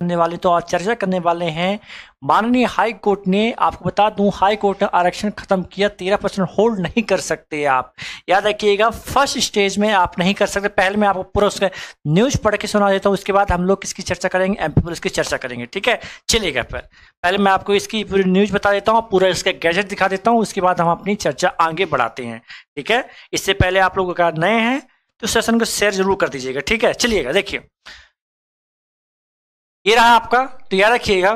करने वाले तो आज चर्चा करने वाले हैं माननीय हाई कोर्ट ने आपको बता दूं हाई कोर्ट ने आरक्षण खत्म किया तेरह परसेंट होल्ड नहीं कर सकते आप याद रखिएगा फर्स्ट स्टेज में आप नहीं कर सकते पहले मैं आपको पूरा उसका न्यूज पढ़ के सुना देता हूं उसके बाद हम लोग किसकी चर्चा करेंगे एम पुलिस की चर्चा करेंगे ठीक है चलिएगा फिर पहले मैं आपको इसकी पूरी न्यूज बता देता हूँ पूरा इसका गैजेट दिखा देता हूँ उसके बाद हम अपनी चर्चा आगे बढ़ाते हैं ठीक है इससे पहले आप लोग अगर नए हैं तो सेशन को शेयर जरूर कर दीजिएगा ठीक है चलिएगा देखिए ये रहा आपका तो याद रखिएगा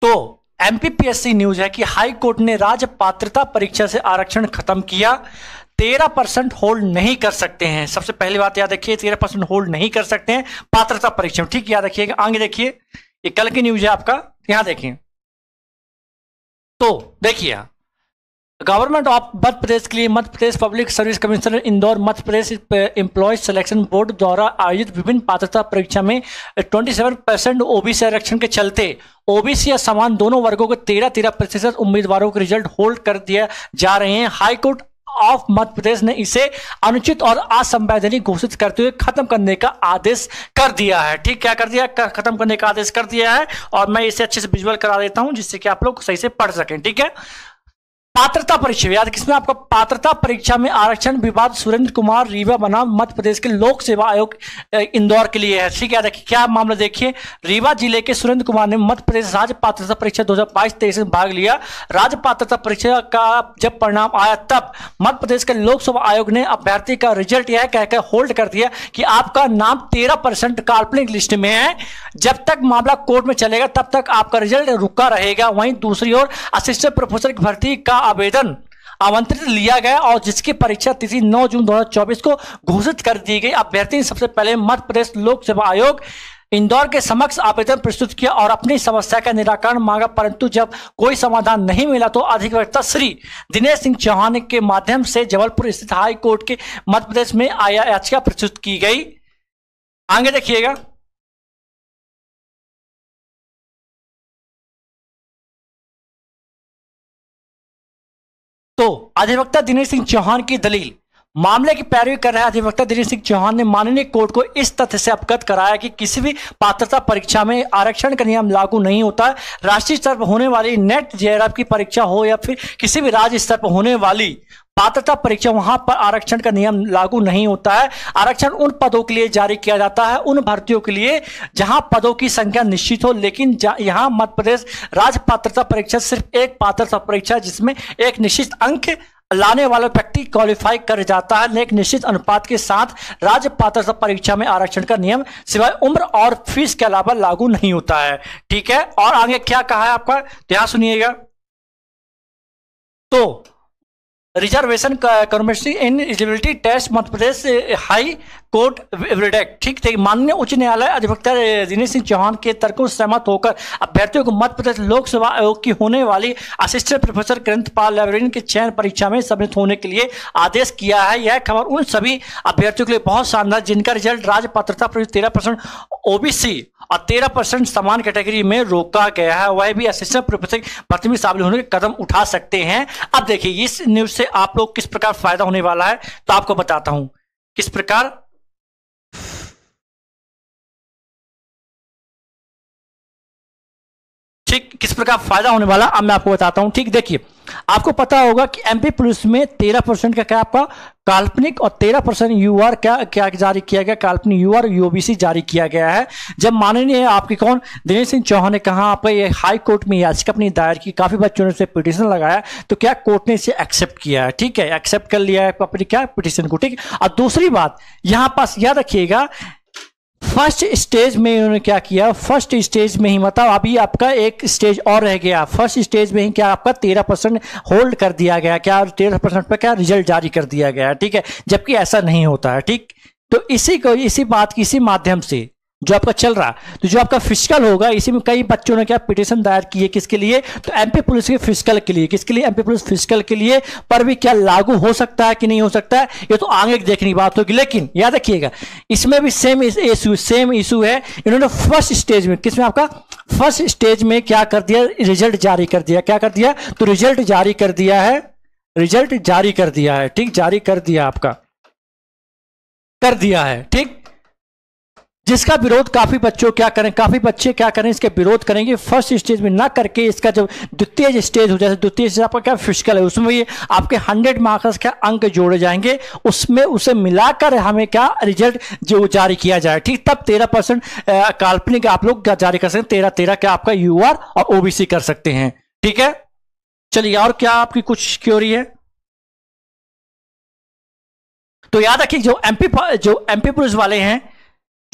तो एमपीपीएससी न्यूज है कि हाई कोर्ट ने राज्य पात्रता परीक्षा से आरक्षण खत्म किया तेरह परसेंट होल्ड नहीं कर सकते हैं सबसे पहली बात याद रखिए तेरह परसेंट होल्ड नहीं कर सकते हैं पात्रता परीक्षा में ठीक याद रखिएगा आगे देखिए ये कल की न्यूज है आपका तो यहां देखिए तो देखिए गवर्नमेंट ऑफ मध्य प्रदेश के लिए Madhya Pradesh public service commissioner Indore Madhya Pradesh employ selection board द्वारा आयोजित विभिन्न पात्रता परीक्षा में 27 परसेंट ओबीसी आरक्षण के चलते ओबीसी या समान दोनों वर्गों के तेरह तेरह प्रतिशत उम्मीदवारों के रिजल्ट होल्ड कर दिया जा रहे हैं हाईकोर्ट ऑफ मध्य प्रदेश ने इसे अनुचित और असंवैधानिक घोषित करते हुए खत्म करने का आदेश कर दिया है ठीक क्या कर दिया खत्म करने का आदेश कर दिया है और मैं इसे अच्छे से विजुअल करा देता हूं जिससे कि आप लोग सही से पढ़ सकें ठीक है पात्रता परीक्षा याद किसमें आपका पात्रता परीक्षा में आरक्षण विवाद सुरेंद्र कुमार रीवा बना मध्य प्रदेश के लोक सेवा आयोग इंदौर के लिए है ठीक है देखिए क्या मामला देखिए रीवा जिले के सुरेंद्र कुमार ने मध्य प्रदेश राज्य पात्रता परीक्षा 2022-23 में भाग लिया राज्य पात्रता परीक्षा का जब परिणाम आया तब मध्य प्रदेश के लोक सेवा आयोग ने अभ्यर्थी का रिजल्ट यह कहकर होल्ड कर दिया कि आपका नाम तेरह परसेंट काल्पनिक लिस्ट में है जब तक मामला कोर्ट में चलेगा तब तक आपका रिजल्ट रुका रहेगा वहीं दूसरी ओर असिस्टेंट प्रोफेसर की भर्ती का आवेदन आमंत्रित लिया गया और जिसकी परीक्षा तिथि 9 जून 2024 को घोषित कर दी गई अभ्यर्थी सबसे पहले मध्य प्रदेश लोक सेवा आयोग इंदौर के समक्ष आवेदन प्रस्तुत किया और अपनी समस्या का निराकरण मांगा परंतु जब कोई समाधान नहीं मिला तो अधिवक्ता श्री दिनेश सिंह चौहान के माध्यम से जबलपुर स्थित हाई कोर्ट के मध्य प्रदेश में आया याचिका प्रस्तुत की गई आगे देखिएगा तो अधिवक्ता दिनेश सिंह चौहान की दलील मामले की पैरवी कर रहे अधिवक्ता दिनेश सिंह चौहान ने माननीय कोर्ट को इस तथ्य से अवगत कराया कि किसी भी पात्रता परीक्षा में आरक्षण का नियम लागू नहीं होता राष्ट्रीय स्तर पर होने वाली नेट जेआरएफ की परीक्षा हो या फिर किसी भी राज्य स्तर पर होने वाली पात्रता परीक्षा वहां पर आरक्षण का नियम लागू नहीं होता है आरक्षण उन पदों के लिए जारी किया जाता है उन भर्तियों के लिए जहां पदों की संख्या निश्चित हो लेकिन यहां मध्य प्रदेश राज्य पात्रता परीक्षा सिर्फ एक पात्रता परीक्षा जिसमें एक निश्चित अंक लाने वाला व्यक्ति क्वालिफाई कर जाता है एक निश्चित अनुपात के साथ राज्य पात्रता परीक्षा में आरक्षण का नियम सिवाय उम्र और फीस के अलावा लागू नहीं होता है ठीक है और आगे क्या कहा है आपका ध्यान तो सुनिएगा तो reservation controversy in eligibility test Madhya Pradesh high court रिडेक्ट ठीक थे तो माननीय उच्च न्यायालय अधिवक्ता दिनेश सिंह चौहान के तर्कों से सहमत होकर अभ्यर्थियों को मध्य प्रदेश लोकसभा आयोग की होने वाली असिस्टेंट प्रोफेसर ग्रंथपाल लाइब्रेरियन के चयन परीक्षा में सम्मिलित होने के लिए आदेश किया है यह खबर उन सभी अभ्यर्थियों के लिए बहुत शानदार जिनका रिजल्ट राज्य पात्रता परीक्षा तेरह परसेंट ओ और तेरह परसेंट समान कैटेगरी में रोका गया है वह भी असिस्टेंट प्रोफेसर भर्ती शामिल होने के कदम उठा सकते हैं अब देखिए इस न्यूज से आप लोग किस प्रकार फायदा होने वाला है तो आपको बताता हूँ किस प्रकार ठीक किस प्रकार फायदा होने वाला अब मैं आपको बताता हूं ठीक देखिए आपको पता होगा कि एमपी पुलिस में तेरह परसेंट का क्या आपका काल्पनिक और तेरह परसेंट यूआर क्या क्या जारी किया गया काल्पनिक यूआर यूबीसी जारी किया गया है जब माननीय आपके कौन दिनेश सिंह चौहान ने कहा आपका ये हाई कोर्ट में याचिका अपनी दायर की काफी बच्चों ने उसे पिटिशन लगाया तो क्या कोर्ट ने इसे एक्सेप्ट किया है ठीक है एक्सेप्ट कर लिया है अपनी क्या पिटिशन को ठीक और दूसरी बात यहां पास याद रखिएगा फर्स्ट स्टेज में उन्होंने क्या किया फर्स्ट स्टेज में ही मतलब अभी आपका एक स्टेज और रह गया फर्स्ट स्टेज में ही क्या आपका तेरह परसेंट होल्ड कर दिया गया क्या तेरह परसेंट पर क्या रिजल्ट जारी कर दिया गया ठीक है जबकि ऐसा नहीं होता है ठीक तो इसी को इसी बात की इसी माध्यम से जो आपका चल रहा तो जो आपका फिजिकल होगा इसी में कई बच्चों ने क्या पिटिशन दायर की है किसके लिए तो एमपी पुलिस के फिजिकल के लिए किसके लिए एमपी पुलिस फिजिकल के लिए पर भी क्या लागू हो सकता है कि नहीं हो सकता है ये तो आगे देखने की बात होगी लेकिन याद रखिएगा इसमें भी सेम इशू सेम इशू है इन्होंने फर्स्ट स्टेज में किसमें आपका फर्स्ट स्टेज में क्या कर दिया रिजल्ट जारी कर दिया क्या कर दिया तो रिजल्ट जारी कर दिया है रिजल्ट जारी कर दिया है ठीक जारी कर दिया आपका कर दिया है ठीक जिसका विरोध काफ़ी बच्चों क्या करें काफ़ी बच्चे क्या करें इसके विरोध करेंगे फर्स्ट स्टेज में ना करके इसका जब द्वितीय स्टेज हो जाए द्वितीय स्टेज आपका क्या फिजिकल है उसमें ये आपके हंड्रेड मार्क्स का अंक जोड़े जाएंगे उसमें उसे मिलाकर हमें क्या रिजल्ट जो जारी किया जाए ठीक तब तेरह परसेंट काल्पनिक आप लोग जारी कर सकते हैं तेरह तेरह का आपका यू और ओबीसी कर सकते हैं ठीक है चलिए और क्या आपकी कुछ क्योरी है तो याद रखिए जो एमपी जो एमपी पुरुष वाले हैं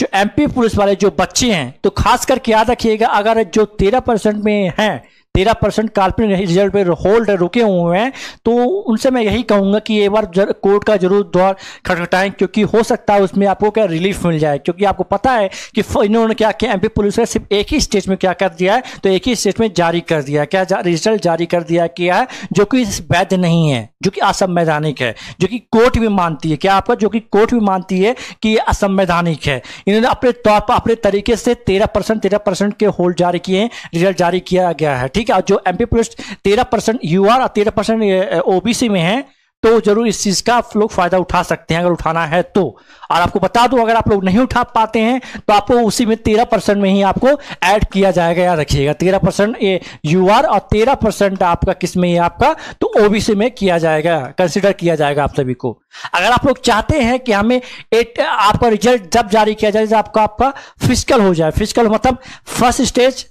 जो एमपी पुलिस वाले जो बच्चे हैं तो खास करके याद रखिएगा अगर जो तेरह परसेंट में हैं तेरह परसेंट काल्पनिक रिजल्ट पे होल्ड रुके हुए हैं तो उनसे मैं यही कहूँगा कि एक बार कोर्ट का जरूर द्वार खटखटाएं क्योंकि हो सकता है उसमें आपको क्या रिलीफ मिल जाए क्योंकि आपको पता है कि इन्होंने क्या किया एमपी पुलिस ने सिर्फ एक ही स्टेज में क्या कर दिया है तो एक ही स्टेज में जारी कर दिया है क्या जा, रिजल्ट जारी कर दिया किया है जो कि वैध नहीं है जो कि असंवैधानिक है जो कि कोर्ट भी मानती है क्या आपका जो कि कोर्ट भी मानती है कि ये असंवैधानिक है इन्होंने अपने तौर पर अपने तरीके से तेरह परसेंट तेरह परसेंट के होल्ड जारी किए हैं रिजल्ट जारी किया गया है ठीक ठीक है जो एम पी पुलिस तेरह परसेंट यू और तेरह परसेंट ओबीसी में है तो जरूर इस चीज का लोग फायदा उठा सकते हैं अगर उठाना है तो और आपको बता दूं अगर आप लोग नहीं उठा पाते हैं तो आपको उसी में तेरह परसेंट में ही आपको ऐड किया जाएगा या रखिएगा तेरह परसेंट ए यू आर और तेरह परसेंट आपका किस में है आपका तो ओबीसी में किया जाएगा कंसिडर किया जाएगा आप सभी को अगर आप लोग चाहते हैं कि हमें एट आपका रिजल्ट जब जारी किया जाए जब आपका आपका फिजिकल हो जाए फिजिकल मतलब first stage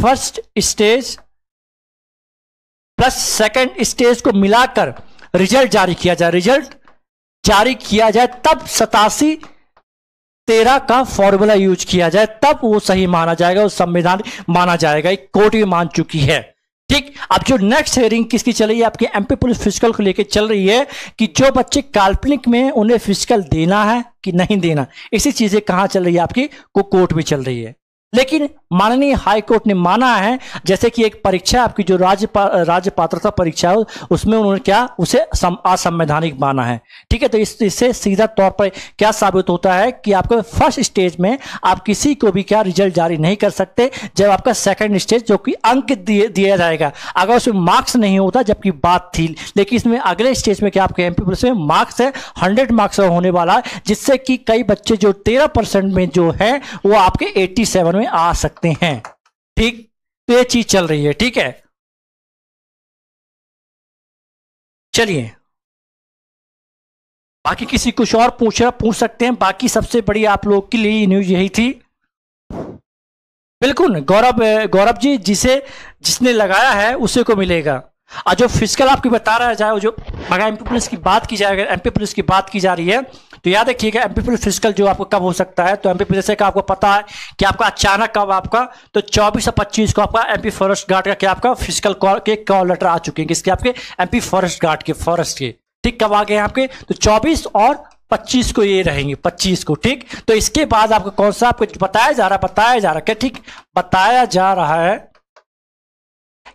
first stage plus second stage को मिलाकर रिजल्ट जारी किया जाए रिजल्ट जारी किया जाए तब सतासी तेरह का फॉर्मूला यूज किया जाए तब वो सही माना जाएगा उस संविधान माना जाएगा एक कोर्ट भी मान चुकी है ठीक अब जो नेक्स्ट हेयरिंग किसकी चल रही है आपकी एमपी पुलिस फिजिकल को लेकर चल रही है कि जो बच्चे काल्पनिक में उन्हें फिजिकल देना है कि नहीं देना इसी चीजें कहां चल रही है आपकी को कोर्ट में चल रही है लेकिन माननीय हाईकोर्ट ने माना है जैसे कि एक परीक्षा आपकी जो राज्य पा, राज्य पात्रता परीक्षा उसमें उन्होंने क्या उसे असंवैधानिक माना है ठीक है तो इस इससे सीधा तौर पर क्या साबित होता है कि आपको फर्स्ट स्टेज में आप किसी को भी क्या रिजल्ट जारी नहीं कर सकते जब आपका सेकंड स्टेज जो कि अंक दिया जाएगा अगर उसमें मार्क्स नहीं होता जबकि बात थी लेकिन इसमें अगले स्टेज में क्या आपके एम पुलिस में मार्क्स है हंड्रेड मार्क्स होने वाला है जिससे कि कई बच्चे जो तेरह में जो है वो आपके एट्टी में में आ सकते हैं ठीक तो ये चीज चल रही है ठीक है चलिए बाकी किसी कुछ और पूछ रहा पूछ सकते हैं बाकी सबसे बड़ी आप लोग के लिए न्यूज यही थी बिल्कुल गौरव गौरव जी जिसे जिसने लगाया है उसे को मिलेगा और जो फिजिकल आपकी बता रहा है जो अगर एम पुलिस की बात की जाए अगर एम पुलिस की बात की जा रही है तो याद रखिएगा एम पुलिस फिजिकल जो आपको कब हो सकता है तो एम पुलिस का आपको पता है कि आपका अचानक कब आपका तो चौबीस और पच्चीस को आपका एम फॉरेस्ट गार्ड का क्या आपका फिजिकल कॉल के कॉल लेटर आ चुके हैं किसके आपके एम फॉरेस्ट गार्ड के फॉरेस्ट के ठीक कब आ गए आपके तो चौबीस और पच्चीस को ये रहेंगे पच्चीस को ठीक तो इसके बाद आपको कौन सा आपको बताया जा रहा है बताया जा रहा है क्या ठीक बताया जा रहा है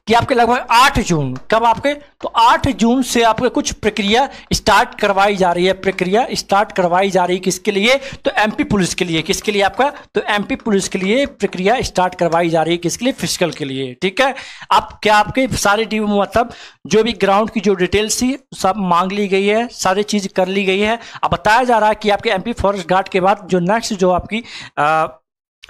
कि आपके लगभग 8 जून कब आपके तो 8 जून से आपके कुछ प्रक्रिया स्टार्ट करवाई जा रही है प्रक्रिया स्टार्ट करवाई जा रही है किसके लिए तो एमपी पुलिस के लिए किसके लिए आपका तो एमपी पुलिस के लिए प्रक्रिया स्टार्ट करवाई जा रही है किसके लिए फिजिकल के लिए ठीक है आप क्या आपके सारे डी मतलब जो भी ग्राउंड की जो डिटेल्स थी सब मांग ली गई है सारी चीज़ कर ली गई है अब बताया जा रहा है कि आपके एमपी फॉरेस्ट गार्ड के बाद जो नेक्स्ट जो आपकी आ,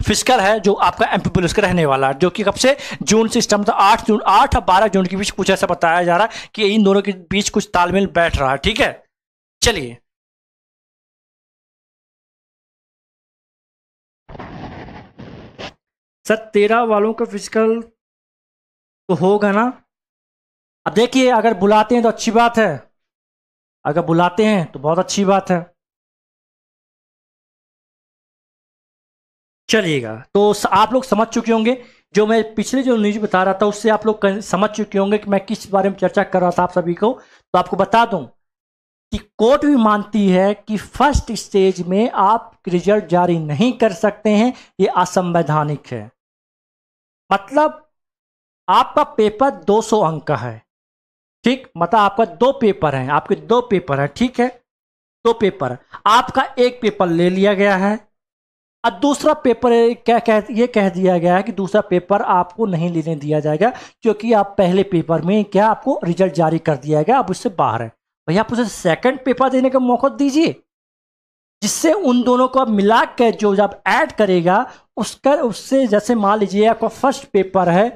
फिस्कर है जो आपका एम्पीबुलस का रहने वाला है जो कि कब से जून सिस्टम था आठ जून आठ और बारह जून के बीच कुछ ऐसा बताया जा रहा है कि इन दोनों के बीच कुछ तालमेल बैठ रहा है ठीक है चलिए सर तेरह वालों का फिजिकल तो होगा ना अब देखिए अगर बुलाते हैं तो अच्छी बात है अगर बुलाते हैं तो बहुत अच्छी बात है चलिएगा तो आप लोग समझ चुके होंगे जो मैं पिछले जो न्यूज बता रहा था उससे आप लोग समझ चुके होंगे कि मैं किस बारे में चर्चा कर रहा था आप सभी को तो आपको बता दूं कि कोर्ट भी मानती है कि फर्स्ट स्टेज में आप रिजल्ट जारी नहीं कर सकते हैं ये असंवैधानिक है मतलब आपका पेपर 200 अंक का है ठीक मतलब आपका दो पेपर हैं आपके दो पेपर हैं ठीक है दो पेपर आपका एक पेपर ले लिया गया है अब दूसरा पेपर क्या कह ये कह दिया गया है कि दूसरा पेपर आपको नहीं लेने दिया जाएगा क्योंकि आप पहले पेपर में क्या आपको रिजल्ट जारी कर दिया गया आप उससे बाहर है भैया आप उसे सेकंड पेपर देने का मौका दीजिए जिससे उन दोनों को आप मिला के जो आप ऐड करेगा उसका उससे जैसे मान लीजिए आपका फर्स्ट पेपर है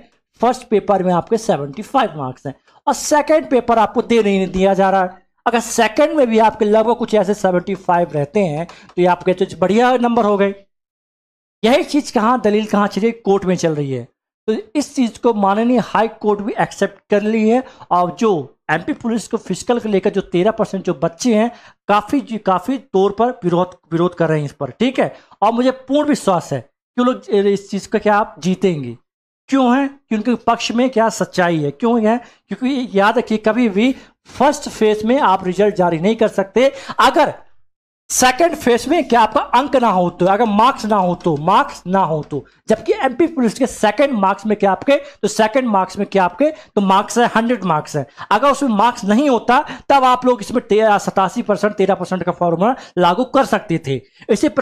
फर्स्ट पेपर में आपके फाइव मार्क्स हैं और सेकेंड पेपर आपको दे नहीं दिया जा रहा है अगर सेकेंड में भी आपके लगभग कुछ ऐसे फाइव रहते हैं तो ये आपके तो बढ़िया नंबर हो गए यही चीज़ कहाँ दलील कहाँ चल रही है कोर्ट में चल रही है तो इस चीज़ को माननीय हाई कोर्ट भी एक्सेप्ट कर ली है और जो एमपी पुलिस को फिजिकल को लेकर जो तेरह परसेंट जो बच्चे हैं काफ़ी जी काफ़ी तौर पर विरोध विरोध कर रहे हैं इस पर ठीक है और मुझे पूर्ण विश्वास है कि लोग इस चीज़ का क्या आप जीतेंगे क्यों है क्योंकि पक्ष में क्या सच्चाई है क्यों है क्योंकि याद रखिए कभी भी फर्स्ट फेज में आप रिजल्ट जारी नहीं कर सकते अगर सेकंड फेज में क्या आपका अंक ना हो तो अगर मार्क्स ना हो तो मार्क्स ना हो तो जबकि एमपी पुलिस के सेकंड मार्क्स में क्या आपके तो सेकंड मार्क्स में क्या आपके तो मार्क्स है हंड्रेड मार्क्स है अगर उसमें मार्क्स नहीं होता तब आप लोग इसमें सतासी परसेंट तेरह परसेंट का फॉर्मूला लागू कर सकते थे इसी